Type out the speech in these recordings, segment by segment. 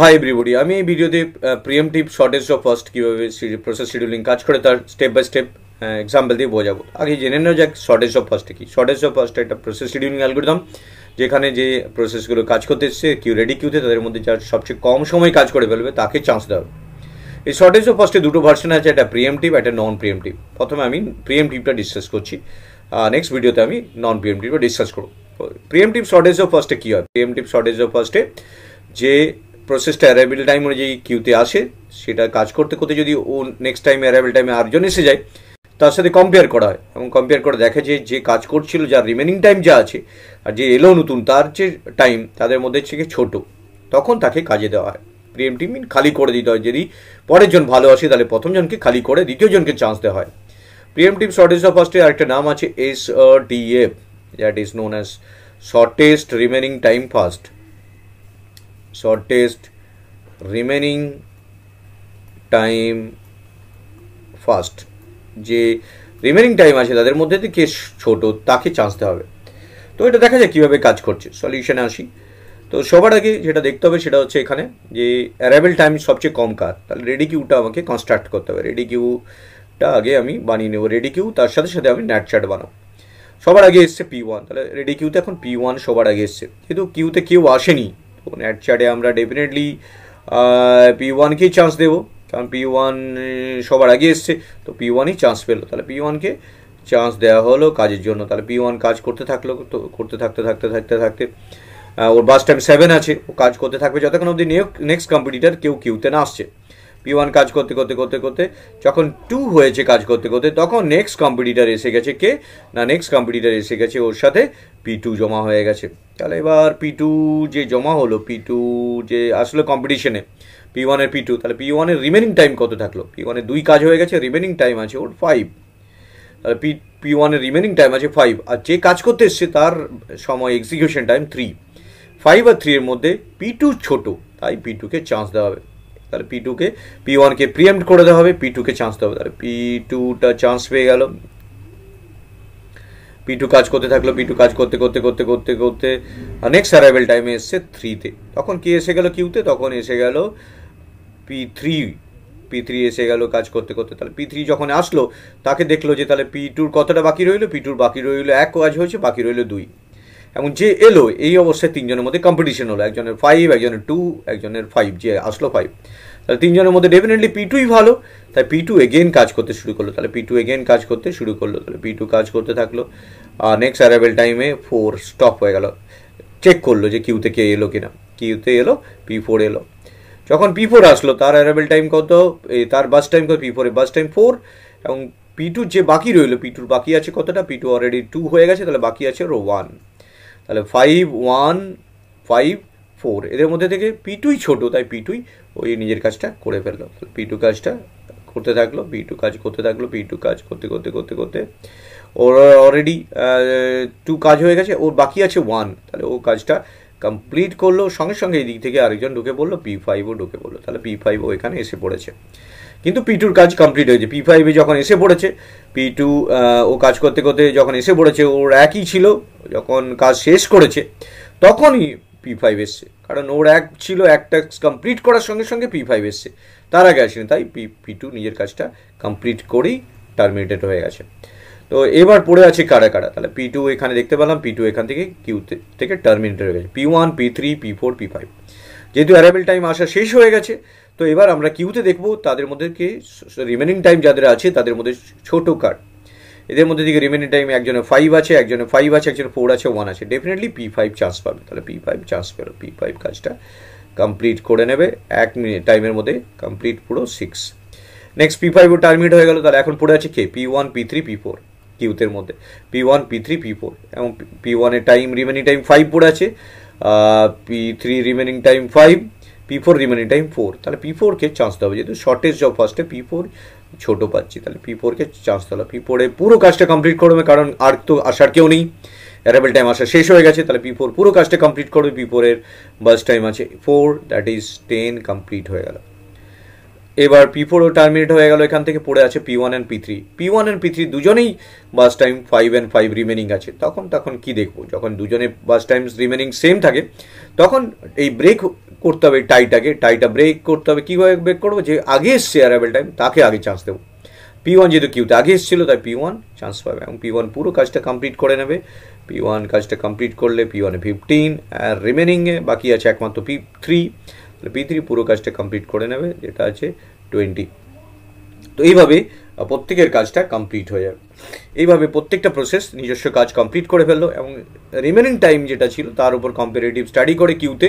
hi everybody আমি এই ভিডিওতে প্রিএমটিভ শর্টেজ অফ ফার্স্ট কীভাবে প্রসেস শিডিউলিং কাজ করে তার স্টেপ বাই স্টেপ এক্সাম্পল দিয়ে বোঝাবো আগে জেনে নেওয়া যাক শর্টেজ অফ ফার্স্ট কি শর্টেজ অফ ফার্স্টে একটা প্রসেস শিডিউলিং অ্যালগোরিদম যেখানে যে প্রসেসগুলো কাজ করতে এসছে কিউ রেডি কিউতে তাদের মধ্যে যার সবচেয়ে কম সময় কাজ করে ফেলবে তাকে চান্স দেওয়া হবে এই শর্টেজ অফ ফার্স্টে দুটো ভার্সন আছে একটা প্রিএমটিভ একটা নন প্রিএমটিভ প্রথমে আমি প্রিএমটিভটা ডিসকাস করছি নেক্সট ভিডিওতে আমি নন প্রিএম প্রিএমটিভটা ডিসকাস করবো প্রিএমটিভ শর্টেজ অফ ফার্স্টে কী হয় প্রিএম প্রিএমটিভ শর্টেজ অফ ফার্স্টে যে প্রসেসটা অ্যারাইভেল টাইম অনুযায়ী কিউতে আসে সেটা কাজ করতে করতে যদি ও নেক্সট টাইম অ্যারাইভেল টাইমে আটজন এসে যায় তার সাথে কম্পেয়ার করা হয় এবং কম্পেয়ার করে দেখা যায় যে কাজ করছিল যার রিমেনিং টাইম যা আছে আর যে এলো নতুন তার যে টাইম তাদের মধ্যে থেকে ছোট তখন তাকে কাজে দেওয়া হয় টিম মিন খালি করে দিতে হয় যদি পরের জন ভালো আসে তাহলে প্রথম জনকে খালি করে দ্বিতীয় জনকে চান্স দেওয়া হয় টিম শর্টেজ অফ ফার্স্টের আরেকটা নাম আছে S D F that is known as shortest remaining time first shortest remaining time first যে রিমেনিং টাইম আছে তাদের মধ্যে কে ছোট তাকে চান্স হবে তো এটা দেখা যায় কীভাবে কাজ করছে সলিউশনে আসি তো সবার আগে যেটা দেখতে হবে সেটা হচ্ছে এখানে যে অ্যারাইভেল টাইম সবচেয়ে কম কার তাহলে রেডি কিউটা আমাকে কনস্ট্রাক্ট করতে হবে রেডি কিউটা আগে আমি বানিয়ে নেবো রেডি কিউ তার সাথে সাথে আমি ন্যাট চার্ট বানাবো সবার আগে এসছে পি ওয়ান তাহলে রেডি কিউতে এখন পি ওয়ান সবার আগে এসছে কিন্তু কিউতে কেউ আসেনি নেট চার্টে আমরা ডেফিনেটলি পি ওয়ানকেই চান্স দেবো কারণ পি ওয়ান সবার আগে এসছে তো পি ওয়ানই চান্স পেলো তাহলে পি ওয়ানকে চান্স দেওয়া হলো কাজের জন্য তাহলে পি ওয়ান কাজ করতে থাকলো তো করতে থাকতে থাকতে থাকতে থাকতে ওর বাস টাইম সেভেন আছে ও কাজ করতে থাকবে যতক্ষণ অবধি নেক্সট কম্পিটিটার কেউ কিউতে না আসছে পি ওয়ান কাজ করতে করতে করতে করতে যখন টু হয়েছে কাজ করতে করতে তখন নেক্সট কম্পিটিটার এসে গেছে কে না নেক্সট কম্পিটিটার এসে গেছে ওর সাথে পি টু জমা হয়ে গেছে তাহলে এবার পি টু যে জমা হলো পি টু যে আসলো কম্পিটিশনে পি ওয়ানের পি টু তাহলে পি ওয়ানের রিমেনিং টাইম কত থাকলো পি ওয়ানের দুই কাজ হয়ে গেছে রিমেনিং টাইম আছে ওর ফাইভ তাহলে পি পি ওয়ানের রিমেনিং টাইম আছে ফাইভ আর যে কাজ করতে এসছে তার সময় এক্সিকিউশন টাইম থ্রি ফাইভ আর থ্রি এর মধ্যে পি টু ছোটো তাই পি টুকে চান্স দেওয়া হবে তাহলে পি টুকে পি ওয়ানকে প্রিএম্ট করে দেওয়া হবে পি টুকে চান্স দেওয়া হবে তাহলে পি টুটা চান্স পেয়ে গেল পি টু কাজ করতে থাকলো পি টু কাজ করতে করতে করতে করতে করতে নেক্সট অ্যারাইভেল টাইমে এসছে থ্রিতে তখন কে এসে গেল কিউতে তখন এসে গেল পি থ্রি পি থ্রি এসে গেল কাজ করতে করতে তাহলে পি থ্রি যখন আসলো তাকে দেখলো যে তাহলে পি টুর কতটা বাকি রইলো পি টুর বাকি রইলো এক কাজ হয়েছে বাকি রইলো দুই এবং যে এলো এই অবস্থায় তিনজনের মধ্যে কম্পিটিশন হলো একজনের ফাইভ একজনের টু একজনের ফাইভ যে আসলো ফাইভ তাহলে তিনজনের মধ্যে ডেফিনেটলি পি টুই ভালো তাই পি টু এগেন কাজ করতে শুরু করলো তাহলে পি টু এগেন কাজ করতে শুরু করলো তাহলে পি টু কাজ করতে থাকলো নেক্সট অ্যারাইভেল টাইমে ফোর স্টপ হয়ে গেল চেক করলো যে কিউতে কে এলো কিনা কিউতে এলো পি ফোর এলো যখন পি ফোর আসলো তার অ্যারাইভেল টাইম কত তার বাস টাইম কত পি ফোরে বাস টাইম ফোর এবং পি টুর যে বাকি রইলো পি টুর বাকি আছে কতটা পি টু অলরেডি টু হয়ে গেছে তাহলে বাকি আছে ওর ওয়ান তাহলে ফাইভ ওয়ান ফাইভ ফোর এদের মধ্যে থেকে পিটুই ছোট তাই পিটুই ওই নিজের কাজটা করে ফেললো পিটু কাজটা করতে থাকলো পিটু কাজ করতে থাকলো পিটু কাজ করতে করতে করতে করতে ওর অলরেডি টু কাজ হয়ে গেছে ওর বাকি আছে ওয়ান তাহলে ও কাজটা কমপ্লিট করলো সঙ্গে সঙ্গে এই দিক থেকে আরেকজন ঢুকে পড়লো পি ফাইভও ঢুকে পড়লো তাহলে পি ফাইভও এখানে এসে পড়েছে কিন্তু পি টুর কাজ কমপ্লিট হয়েছে পি ফাইভে যখন এসে পড়েছে পি টু ও কাজ করতে করতে যখন এসে পড়েছে ওর একই ছিল যখন কাজ শেষ করেছে তখনই পি ফাইভ এসছে কারণ ওর এক ছিল এক টাস্ক কমপ্লিট করার সঙ্গে সঙ্গে পি ফাইভ এসছে তার আগে আসেনি তাই পি পি টু নিজের কাজটা কমপ্লিট করেই টার্মিনেটেড হয়ে গেছে তো এবার পড়ে আছে কারা কারা তাহলে পি টু এখানে দেখতে পেলাম পি টু এখান থেকে কিউ থেকে টার্মিনেটেড হয়ে গেছে P one P three P four P five যেহেতু অ্যারাইভেল টাইম আসা শেষ হয়ে গেছে তো এবার আমরা কিউতে দেখব তাদের কি রিমেনিং টাইম যাদের আছে তাদের মধ্যে ছোট কার্ড এদের মধ্যে থেকে রিমেনিং টাইম একজনের ফাইভ আছে একজনের ফাইভ আছে একজনের ফোর আছে ওয়ান আছে ডেফিনেটলি পি ফাইভ চান্স পাবে তাহলে পি ফাইভ চান্স পেল পি ফাইভ কাজটা কমপ্লিট করে নেবে এক মিনিট টাইমের মধ্যে কমপ্লিট পুরো six next P five terminate হয়ে গেল তাহলে এখন পড়ে আছে কে P one P three P four কিউতের মধ্যে P one P three P four এবং পি ওয়ানের টাইম রিমেনিং টাইম ফাইভ পড়ে আছে P three remaining time five P four remaining time four তাহলে পি ফোরকে চান্স দেওয়া হবে যেহেতু শর্টেজ জব ফার্স্টে পি ফোর ছোটো পাচ্ছি তাহলে পি ফোরকে চান্স দেওয়া পি ফোরে পুরো কাজটা কমপ্লিট করবে কারণ আর তো আসার কেউ নেই অ্যারাইভেল টাইম আসা শেষ হয়ে গেছে তাহলে পি ফোর পুরো কাজটা কমপ্লিট করবে পি ফোরের বাস টাইম আছে four that is ten complete হয়ে গেল এবার পি ফোরও টার্মিনেট হয়ে গেল এখান থেকে পড়ে আছে P one and P three P one and P three দুজনেই burst time five and five remaining আছে তখন তখন কি দেখবো যখন দুজনে বাস টাইমস রিমেনিং সেম থাকে তখন এই ব্রেক করতে হবে টাইটাকে টাইটা ব্রেক করতে হবে কীভাবে ব্রেক করবো যে আগে এসছে অ্যারাইভেল টাইম তাকে আগে চান্স দেবো পি ওয়ান যেহেতু কিউতে আগে এসেছিলো তাই পি ওয়ান চান্স পাবে এবং পি ওয়ান পুরো কাজটা কমপ্লিট করে নেবে পি ওয়ান কাজটা কমপ্লিট করলে পি ওয়ানে ফিফটিন আর রিমেনিংয়ে বাকি আছে একমাত্র পি থ্রি তাহলে পি থ্রি পুরো কাজটা কমপ্লিট করে নেবে যেটা আছে টোয়েন্টি তো এইভাবে প্রত্যেকের কাজটা কমপ্লিট হয়ে যাবে এইভাবে প্রত্যেকটা প্রসেস নিজস্ব কাজ কমপ্লিট করে ফেললো এবং রিমেনিং টাইম যেটা ছিল তার উপর কম্পারেটিভ স্টাডি করে কিউতে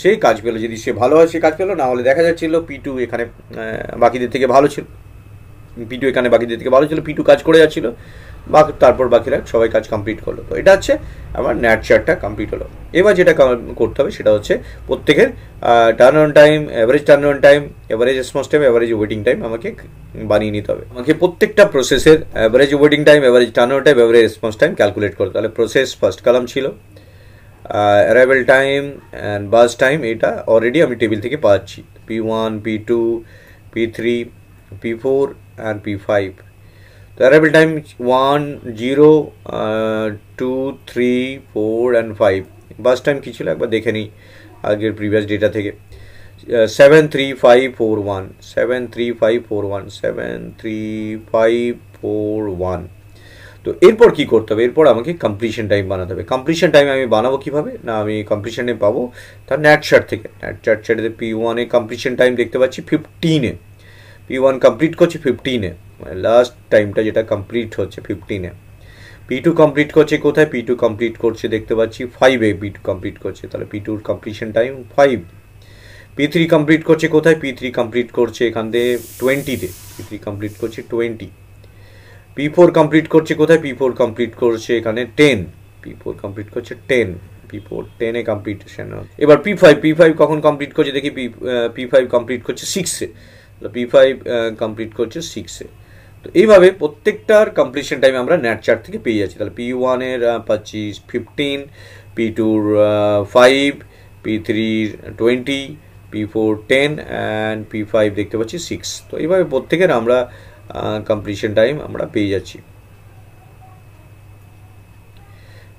সেই কাজ পেলো যদি সে ভালো হয় সে কাজ পেলো না হলে দেখা যাচ্ছিল পিটু এখানে বাকিদের থেকে ভালো ছিল পিটু এখানে বাকিদের থেকে ভালো ছিল পিটু কাজ করে যাচ্ছিলো বা তারপর বাকিরা সবাই কাজ কমপ্লিট করলো তো এটা হচ্ছে আমার ন্যাটচারটা কমপ্লিট হলো এবার যেটা করতে হবে সেটা হচ্ছে প্রত্যেকের turnaround time average turnaround time average response time average waiting time আমাকে বানিয়ে নিতে হবে আমাকে প্রত্যেকটা প্রসেসের average waiting time average turnaround time average response time calculate করতে তাহলে প্রসেস ফার্স্ট কলাম ছিল arrival time and bus time eta already আমি টেবিল থেকে পাচ্ছি p1 p2 p3 p4 and p5 তো arrival time 1 0 2 3 4 and 5 bus time কি ছিল একবার দেখে নিই আগের প্রিভিয়াস ডেটা থেকে seven three five four one seven three five four one seven three five four one তো এরপর কি করতে হবে এরপর আমাকে কমপ্লিশন টাইম বানাতে হবে কমপ্লিশন টাইম আমি বানাবো কীভাবে না আমি কমপ্লিশনে পাবো তার ন্যাট শার্ট থেকে ন্যাট চার্ট শার্টে পি ওয়ানে কমপ্লিশন টাইম দেখতে পাচ্ছি ফিফটিনে পি ওয়ান কমপ্লিট করছে ফিফটিনে মানে লাস্ট টাইমটা যেটা কমপ্লিট হচ্ছে ফিফটিনে পি টু কমপ্লিট করছে কোথায় পি টু কমপ্লিট করছে দেখতে পাচ্ছি ফাইভে পি টু কমপ্লিট করছে তাহলে পি টুর completion time five P three complete করছে কোথায় পি থ্রি কমপ্লিট করছে এখান থেকে টোয়েন্টিতে পি থ্রি কমপ্লিট করছে টোয়েন্টি পি ফোর কমপ্লিট করছে কোথায় পি ফোর কমপ্লিট করছে এখানে টেন পি ফোর কমপ্লিট করছে টেন পি ফোর টেনে কম্পিটিশন এবার পি ফাইভ পি ফাইভ কখন কমপ্লিট করছে দেখি পি পি ফাইভ কমপ্লিট করছে সিক্সে পি ফাইভ কমপ্লিট করছে সিক্সে তো এইভাবে প্রত্যেকটার কমপ্লিশন টাইম আমরা নেট চার্ট থেকে পেয়ে যাচ্ছি তাহলে পি ওয়ানের পঁচিশ ফিফটিন পি টুর ফাইভ পি থ্রির twenty P four ten and P five দেখতে পাচ্ছি সিক্স তো এইভাবে প্রত্যেকের আমরা কমপ্লিশন টাইম আমরা পেয়ে যাচ্ছি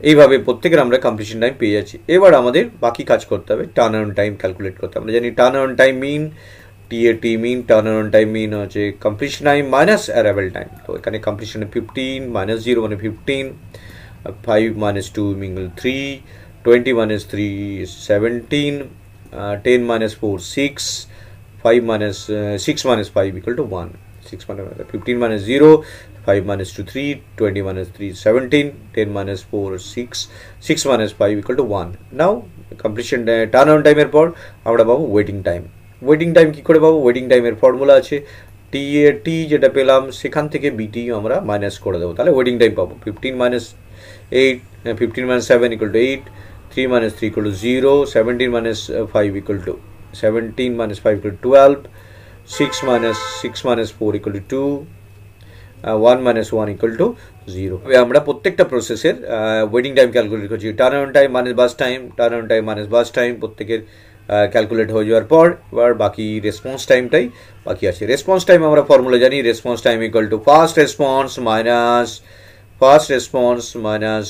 এইভাবে প্রত্যেকের আমরা কমপ্লিশন টাইম পেয়ে যাচ্ছি এবার আমাদের বাকি কাজ করতে হবে টার্ন অন টাইম ক্যালকুলেট করতে হবে আমরা জানি turnaround time mean TAT mean turnaround time mean হচ্ছে completion time minus arrival time তো এখানে কমপ্লিশন ফিফটিন মাইনাস জিরো মানে fifteen five minus two mingle three twenty minus three seventeen ten minus four six five minus six minus five equal to one 6 minus fifteen minus 0 5 minus 2 3 20 minus 3 17 10 minus 4 6 6 minus 5 equal to 1 now completion turnaround টাইমের পর আমরা পাবো waiting time waiting time কি করে পাবো waiting টাইমের formula আছে টি এ টি যেটা পেলাম সেখান থেকে বিটি আমরা মাইনাস করে দেবো তাহলে ওয়েটিং টাইম পাবো fifteen minus eight fifteen minus seven equal to eight three minus three equal to zero seventeen minus five equal to seventeen minus five equal to twelve 6 minus 6 minus 4 equal to 2 one minus one equal to zero আমরা প্রত্যেকটা প্রসেসের waiting time calculate করছি turnaround time minus burst time turnaround time minus burst time প্রত্যেকের calculate হয়ে যাওয়ার পর এবার বাকি রেসপন্স টাইমটাই বাকি আছে রেসপন্স টাইম আমরা ফর্মুলা জানি response time equal to first response minus first response minus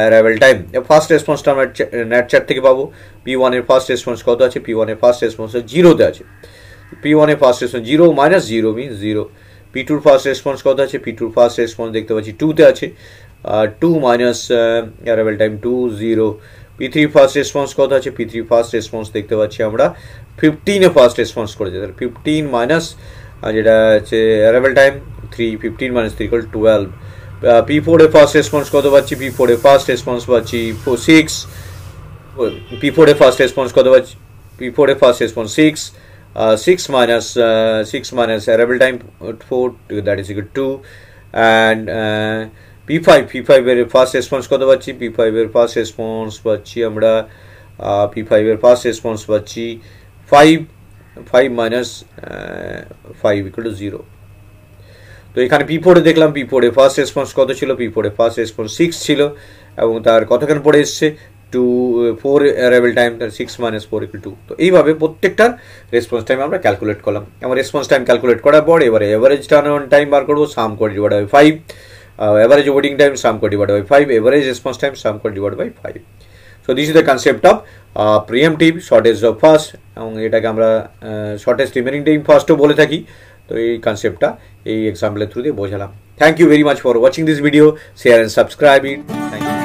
arrival time first রেসপন্সটা আমরা ন্যাট চার থেকে পাবো পি ওয়ানের ফার্স্ট রেসপন্স কত আছে পি ওয়ানের ফার্স্ট রেসপন্স জিরোতে আছে পি ওয়ানের first response zero minus zero mean zero P টুর ফার্স্ট রেসপন্স কত আছে পি টুর ফার্স্ট রেসপন্স দেখতে পাচ্ছি টুতে আছে two minus arrival time two zero P three first response কত আছে পি থ্রি ফার্স্ট রেসপন্স দেখতে পাচ্ছি আমরা ফিফটিনে ফার্স্ট রেসপন্স করেছে তাহলে ফিফটিন মাইনাস যেটা হচ্ছে arrival time three fifteen minus three equal twelve P ফোরে ফার্স্ট রেসপন্স কত পাচ্ছি p4 ফোরে ফার্স্ট রেসপন্স পাচ্ছি ফোর সিক্স পি ফোরে ফার্স্ট রেসপন্স কত পাচ্ছি পি ফোরে first response six 6 uh, minus, 6 uh, minus arrival time at uh, 4 that is equal to 2 and p5 p5 এর ফার্স্ট রেসপন্স কত পাচ্ছি p5 এর ফার্স্ট রেসপন্স পাচ্ছি আমরা p5 এর ফার্স্ট রেসপন্স পাচ্ছি 5 5 minus, 5 equal to 0 তো এখানে পি ফোরে দেখলাম পি ফোরে ফার্স্ট রেসপন্স কত ছিল পি ফোরে ফার্স্ট রেসপন্স সিক্স ছিল এবং তার কতক্ষণ পরে এসছে two four arrival time six minus four equal to তো এইভাবে প্রত্যেকটার রেসপন্স টাইম আমরা ক্যালকুলেট করলাম আমার রেসপন্স টাইম ক্যালকুলেট করার পর এবারে অ্যাভারেজ টার্ন অন টাইম বার করবো সাম করে divide by five average waiting time sum করে divide by five average response time sum করে divide by five so this is the concept of preemptive shortest job first এবং এটাকে আমরা shortest remaining time ফার্স্টও বলে থাকি তো এই কনসেপ্টটা এই এক্সাম্পলের থ্রু দিয়ে বোঝালাম thank you very much for watching this video share and subscribe it thank you